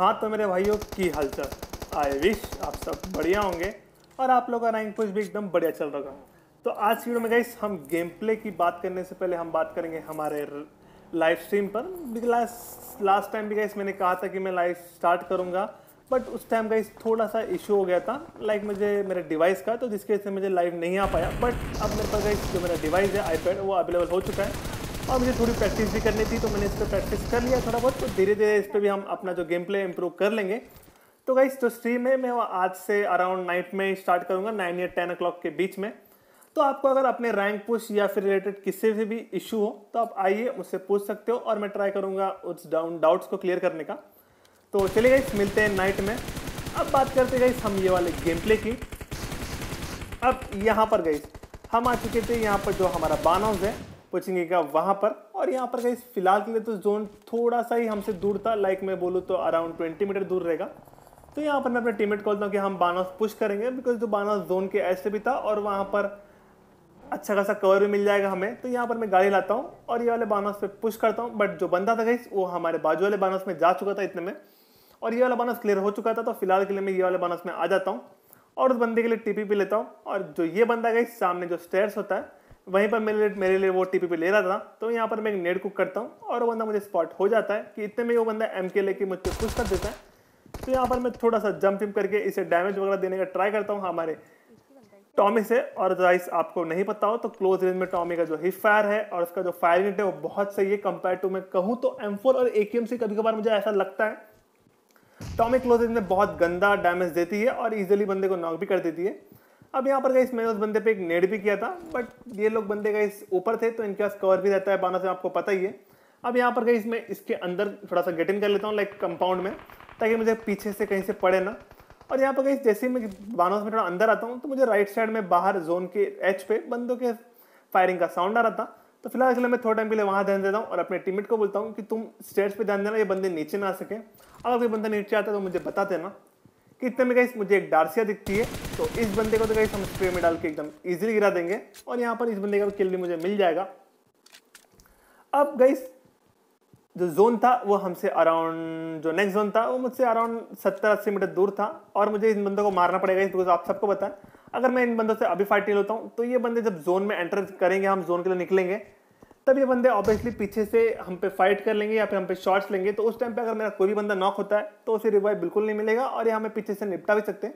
हाँ तो मेरे भाइयों की हालचाल आई विश आप सब बढ़िया होंगे और आप लोग का रैंक कुछ भी एकदम बढ़िया चल रहा तो आज की वीडियो में गई हम गेम प्ले की बात करने से पहले हम बात करेंगे हमारे लाइव स्ट्रीम पर लास्ट लास्ट टाइम भी गई मैंने कहा था कि मैं लाइव स्टार्ट करूँगा बट उस टाइम गाइस थोड़ा सा इशू हो गया था लाइक मुझे मेरे डिवाइस का तो जिसकी वजह से मुझे लाइव नहीं आ पाया बट अब मेरे पास गई जो मेरा डिवाइस है आईपैड वो अवेलेबल हो चुका है और मुझे थोड़ी प्रैक्टिस भी करनी थी तो मैंने इस पर प्रैक्टिस कर लिया थोड़ा बहुत तो धीरे धीरे इस पर भी हम अपना जो गेम प्ले इम्प्रूव कर लेंगे तो गाइस जो स्ट्रीम है मैं आज से अराउंड नाइट में स्टार्ट करूँगा नाइन या टेन ओ के बीच में तो आपको अगर अपने रैंक पुश या फिर रिलेटेड किसी से भी इशू हो तो आप आइए उससे पूछ सकते हो और मैं ट्राई करूँगा उस डाउन डाउट्स को क्लियर करने का तो चलिए गाइस मिलते हैं नाइट में अब बात करते गई हम ये वाले गेम प्ले की अब यहाँ पर गई हम आ चुके थे यहाँ पर जो हमारा बान हाउस है क्या वहाँ पर और यहाँ पर कहीं फिलहाल के लिए तो जोन थोड़ा सा ही हमसे दूर था लाइक मैं बोलूँ तो अराउंड ट्वेंटी मीटर दूर रहेगा तो यहाँ पर मैं अपने टीमेट को बोलता हूँ कि हम बानास पुश करेंगे बिकॉज जो बानास जोन के ऐसे भी था और वहाँ पर अच्छा खासा कवर भी मिल जाएगा हमें तो यहाँ पर मैं गाड़ी लाता हूँ और ये वाले बानास पे पुश करता हूँ बट जो बंदा था गई वो हमारे बाजू वाले बानस में जा चुका था इतने में और ये वाला बानस क्लियर हो चुका था तो फिलहाल के लिए मैं ये वाले बानस में आ जाता हूँ और उस बंदे के लिए टीपी भी लेता हूँ और जो ये बंदा गई सामने जो स्टेयर्स होता है वहीं पर मेरे मेरे लिए वो टी पी ले रहा था तो यहाँ पर मैं एक नेट कुक करता हूँ और वो बंदा मुझे स्पॉट हो जाता है कि इतने में वो बंदा एम के लेके मुझसे पुश कर देता है तो यहाँ पर मैं थोड़ा सा जंप विम करके इसे डैमेज वगैरह देने का ट्राई करता हूँ हमारे टॉमी से और राइस आपको नहीं पता हो तो क्लोज रेंज में टॉमी का जो हिप फायर है और उसका जो फायर यूनिट है वो बहुत सही है कंपेयर टू मैं कहूँ तो एम और ए से कभी कभार मुझे ऐसा लगता है टॉमी क्लोज रेंज में बहुत गंदा डैमेज देती है और ईजिली बंदे को नॉक भी कर देती है अब यहाँ पर गई मैंने उस बंदे पे एक नेड भी किया था बट ये लोग बंदे गए ऊपर थे तो इनके पास कवर भी रहता है बाना से आपको पता ही है अब यहाँ पर गई मैं इसके अंदर थोड़ा सा गेट इन कर लेता हूँ लाइक कंपाउंड में ताकि मुझे पीछे से कहीं से पड़े ना और यहाँ पर गई जैसे ही मैं बानोस में थोड़ा अंदर आता हूँ तो मुझे राइट साइड में बाहर जोन के एच पे बंदों के फायरिंग का साउंड आ रहा था तो फिलहाल इसलिए मैं थोड़ा टाइम के लिए वहाँ ध्यान देता हूँ और अपने टीमेट को बोलता हूँ कि तुम स्टेट्स पे ध्यान देना ये बंदे नीचे ना आ सके अगर कोई बंदा नीचे आता है तो मुझे बता देना कि इतने में गई मुझे एक डार्सिया दिखती है तो इस बंदे को तो गई हम स्प्रे में डाल के एकदम ईजिली गिरा देंगे और यहाँ पर इस बंदे का किल भी मुझे मिल जाएगा अब गई जो जोन था वो हमसे अराउंड जो नेक्स्ट जोन था वो मुझसे अराउंड सत्तर अस्सी मीटर दूर था और मुझे इन बंदों को मारना पड़ेगा इस बिकॉज आप सबको बताएं अगर मैं इन बंदों से अभी फाइट नहीं लेता हूँ तो ये बंदे जब जोन में एंटर करेंगे हम जोन के लिए निकलेंगे तब ये बंदे ऑब्वियसली पीछे से हम पे फाइट कर लेंगे या फिर हम पे शॉट्स लेंगे तो उस टाइम पे अगर मेरा कोई भी बंदा नॉक होता है तो उसे रिवाइव बिल्कुल नहीं मिलेगा और यहाँ हमें पीछे से निपटा भी सकते हैं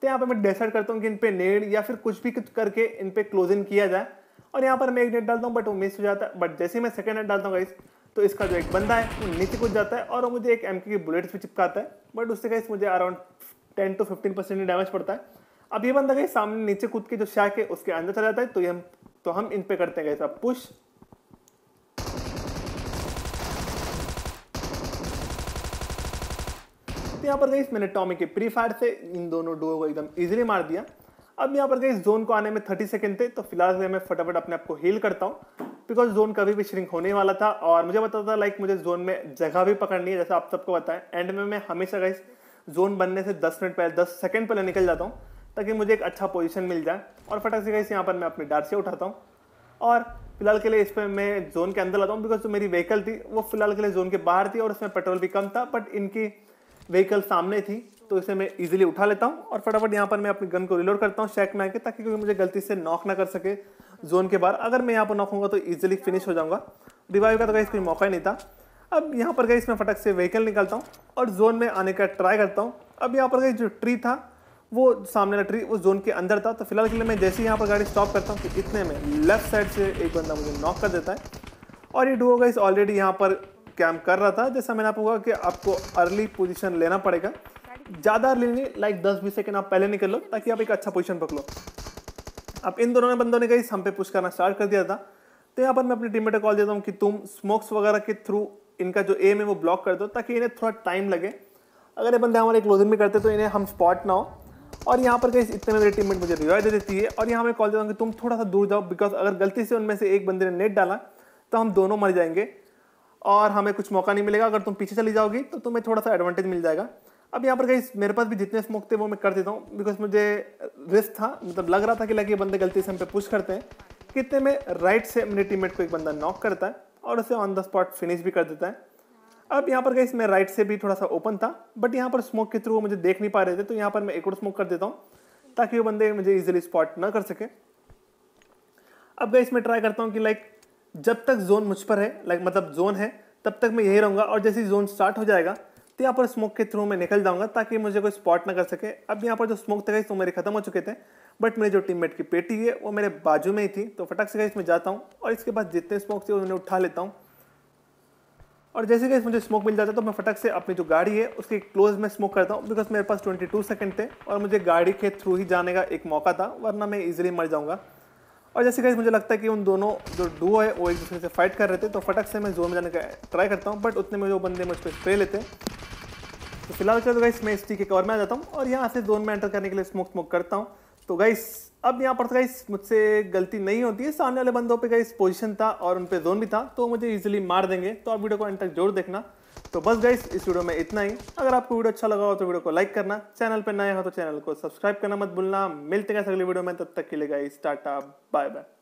तो यहाँ पर मैं डिसाइड करता हूँ कि इन पे नेड या फिर कुछ भी कुछ करके इन पे क्लोज इन किया जाए और यहाँ पर मैं एक नेट डालता हूँ बट वो मिस हो जाता है बट जैसे मैं सेकेंड नेट डालता हूँ गाइस तो इसका जो एक बंदा है वो नीचे कूद जाता है और वो मुझे एक एम की बुलेट्स भी चिपकाता है बट उससे गाइस मुझे around ten to fifteen percent damage पड़ता है अब ये बंदा गई सामने नीचे कूद के जो शैक है उसके अंदर चला जाता है तो ये हम तो हम इन पे करते हैं गए पुश तो यहाँ पर गई मैंने टॉमी के प्री फायर से इन दोनों डुओ को एकदम ईजिली मार दिया अब यहाँ पर गई जोन को आने में थर्टी सेकेंड थे तो फिलहाल मैं फटाफट अपने आप को हील करता हूँ बिकॉज जोन कभी भी श्रिंक होने वाला था और मुझे पता था लाइक मुझे जोन में जगह भी पकड़नी है जैसा आप सबको बताएं एंड में मैं हमेशा गई जोन बनने से दस मिनट पहले दस सेकेंड पहले निकल जाता हूँ ताकि मुझे एक अच्छा पोजिशन मिल जाए और फटाक से गई यहाँ पर मैं अपनी से उठाता हूँ और फिलहाल के लिए इस पर मैं जोन के अंदर लाता हूँ बिकॉज जो मेरी व्हीकल थी वो फिलहाल के लिए जोन के बाहर थी और उसमें पेट्रोल भी कम था बट इनकी व्हीकल सामने थी तो इसे मैं इजीली उठा लेता हूँ और फटाफट यहाँ पर मैं अपनी गन को रिलोड करता हूँ शेक में आके ताकि क्योंकि मुझे गलती से नॉक ना कर सके जोन के बाहर अगर मैं यहाँ पर नॉक तो ईजिली फिनिश हो जाऊँगा रिवाइव का तो कहीं कोई मौका ही नहीं था अब यहाँ पर गई इसमें फटक से व्हीकल निकालता हूँ और जोन में आने का ट्राई करता हूँ अब यहाँ पर गई जो ट्री था वो सामने वाला ट्री उस जोन के अंदर था तो फिलहाल के लिए मैं जैसे ही यहाँ पर गाड़ी स्टॉप करता हूँ तो इतने में लेफ्ट साइड से एक बंदा मुझे नॉक कर देता है और ये डुओ गाइस ऑलरेडी यहाँ पर कैम्प कर रहा था जैसा मैंने आपको कहा कि आपको अर्ली पोजीशन लेना पड़ेगा ज़्यादा अर्ली नहीं लाइक दस बीस सेकेंड आप पहले निकल लो ताकि आप एक अच्छा पोजीशन पकड़ो अब इन दोनों ने बंदों ने कहीं हम पे पुश करना स्टार्ट कर दिया था तो यहाँ पर मैं अपने टीम कॉल देता हूँ कि तुम स्मोक्स वगैरह के थ्रू इनका जो एम है वो ब्लॉक कर दो ताकि इन्हें थोड़ा टाइम लगे अगर ये बंदे हमारे क्लोजिंग में करते तो इन्हें हम स्पॉट ना हो और यहाँ पर कहीं इतने मेरे टीम मुझे रिवाय दे देती है और यहाँ मैं कॉल देता हूँ कि तुम थोड़ा सा दूर जाओ बिकॉज अगर गलती से उनमें से एक बंदे ने नेट डाला तो हम दोनों मर जाएंगे और हमें कुछ मौका नहीं मिलेगा अगर तुम पीछे चली जाओगी तो तुम्हें थोड़ा सा एडवांटेज मिल जाएगा अब यहाँ पर गई मेरे पास भी जितने स्मोक थे वो मैं कर देता हूँ बिकॉज मुझे रिस्क था मतलब लग रहा था कि लगे बंदे गलती से हम पे पुश करते हैं कितने में राइट से अपने टीम को एक बंदा नॉक करता है और उसे ऑन द स्पॉट फिनिश भी कर देता है अब यहाँ पर गई मैं राइट से भी थोड़ा सा ओपन था बट यहाँ पर स्मोक के थ्रू वो मुझे देख नहीं पा रहे थे तो यहाँ पर मैं एक और स्मोक कर देता हूँ ताकि वो बंदे मुझे ईजिली स्पॉट ना कर सके अब गई मैं ट्राई करता हूँ कि लाइक जब तक जोन मुझ पर है लाइक मतलब जोन है तब तक मैं यही रहूँगा और जैसे जोन स्टार्ट हो जाएगा तो यहाँ पर स्मोक के थ्रू मैं निकल जाऊँगा ताकि मुझे कोई स्पॉट ना कर सके अब यहाँ पर जो स्मोक थे तो मेरे खत्म हो चुके थे बट मेरे जो टीममेट की पेटी है वो मेरे बाजू में ही थी तो फटक से गई इसमें जाता हूँ और इसके बाद जितने स्मोक थे उन्हें उठा लेता हूँ और जैसे कि मुझे स्मोक मिल जाता तो मैं फटक से अपनी जो गाड़ी है उसके क्लोज में स्मोक करता हूँ बिकॉज मेरे पास 22 सेकंड थे और मुझे गाड़ी के थ्रू ही जाने का एक मौका था वरना मैं इजीली मर जाऊँगा और जैसे कहीं मुझे लगता है कि उन दोनों जो डुओ है वो एक दूसरे से फाइट कर रहे थे तो फटक से मैं जोन में जाने का ट्राई करता हूँ बट उतने में जो बंदे मुझ पर स्प्रे लेते हैं तो फिलहाल चलो गाइस मैं इस के कवर में आ जाता हूँ और यहाँ से जोन में एंटर करने के लिए स्मोक स्मोक करता हूँ तो गाइस अब यहाँ पर तो गाइस मुझसे गलती नहीं होती है सामने वाले बंदों पर गाइस पोजिशन था और उन पर जोन भी था तो मुझे ईजिली मार देंगे तो आप वीडियो को एंड तक जोर देखना तो बस गाइस इस वीडियो में इतना ही अगर आपको वीडियो अच्छा लगा हो तो वीडियो को लाइक करना चैनल पर नया हो तो चैनल को सब्सक्राइब करना मत भूलना मिलते हैं अगले वीडियो में तब तक के लिए गाइस टाटा बाय बाय